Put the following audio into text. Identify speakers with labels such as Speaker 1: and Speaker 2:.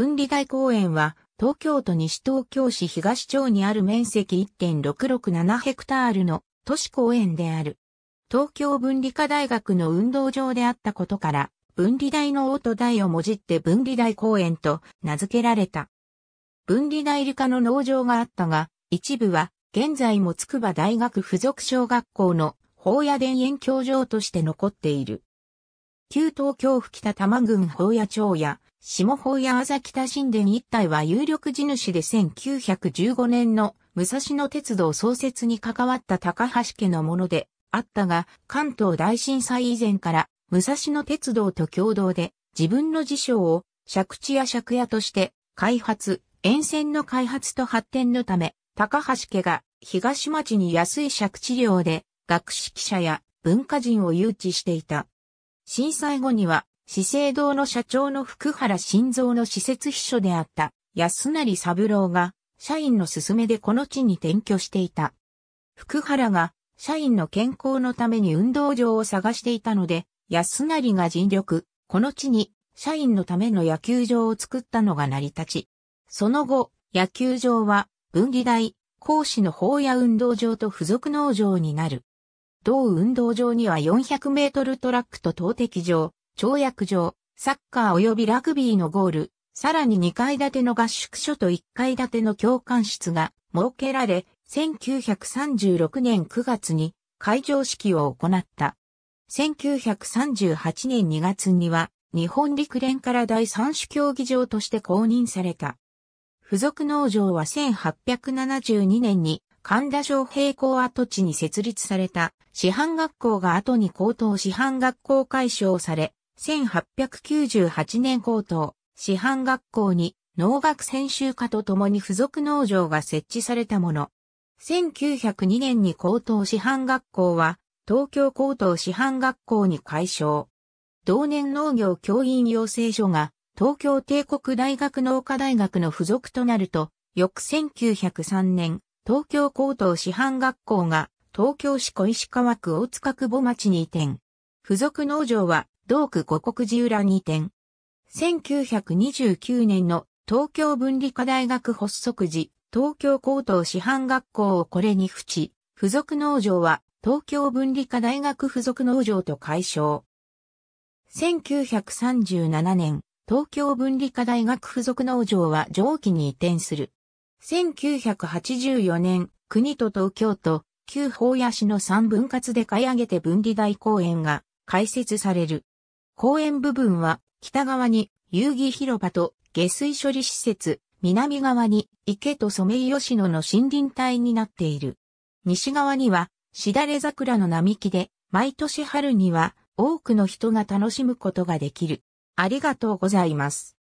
Speaker 1: 分離台公園は、東京都西東京市東町にある面積1.667ヘクタールの都市公園である。東京分離科大学の運動場であったことから、分離台の音台をもじって分離台公園と名付けられた。分離台理科の農場があったが、一部は現在も筑波大学附属小学校の法屋田園教場として残っている。旧東京府北多摩郡法屋町や下方や朝北神殿一帯は有力地主で1915年の武蔵野鉄道創設に関わった高橋家のものであったが、関東大震災以前から武蔵野鉄道と共同で自分の辞書を借地や借家として開発、沿線の開発と発展のため、高橋家が東町に安い借地料で学識者や文化人を誘致していた。震災後には資生堂の社長の福原晋三の施設秘書であった安成三郎が社員の勧めでこの地に転居していた。福原が社員の健康のために運動場を探していたので、安成が尽力、この地に社員のための野球場を作ったのが成り立ち。その後、野球場は分離台、講師の法や運動場と付属農場になる。同運動場には400メートルトラックと投擲場、跳躍場、サッカー及びラグビーのゴール、さらに2階建ての合宿所と1階建ての教官室が設けられ、1936年9月に会場式を行った。1938年2月には日本陸連から第三種競技場として公認された。付属農場は1872年に神田昌平校跡地に設立された師範学校が後に高等師範学校解消され、1898年高等、師範学校に農学専修科と共に付属農場が設置されたもの。1902年に高等師範学校は、東京高等師範学校に改称。同年農業教員養成所が、東京帝国大学農科大学の付属となると、翌1903年、東京高等師範学校が、東京市小石川区大塚久保町に移転。付属農場は同区五国寺裏2点。1929年の東京文理科大学発足時、東京高等師範学校をこれに淵ち、付属農場は東京文理科大学付属農場と解消。1937年、東京文理科大学付属農場は上記に移転する。1984年、国と東京都、旧法屋市の三分割で買い上げて分離大公園が開設される。公園部分は北側に遊戯広場と下水処理施設、南側に池とソメイヨシノの森林帯になっている。西側にはしだれ桜の並木で毎年春には多くの人が楽しむことができる。ありがとうございます。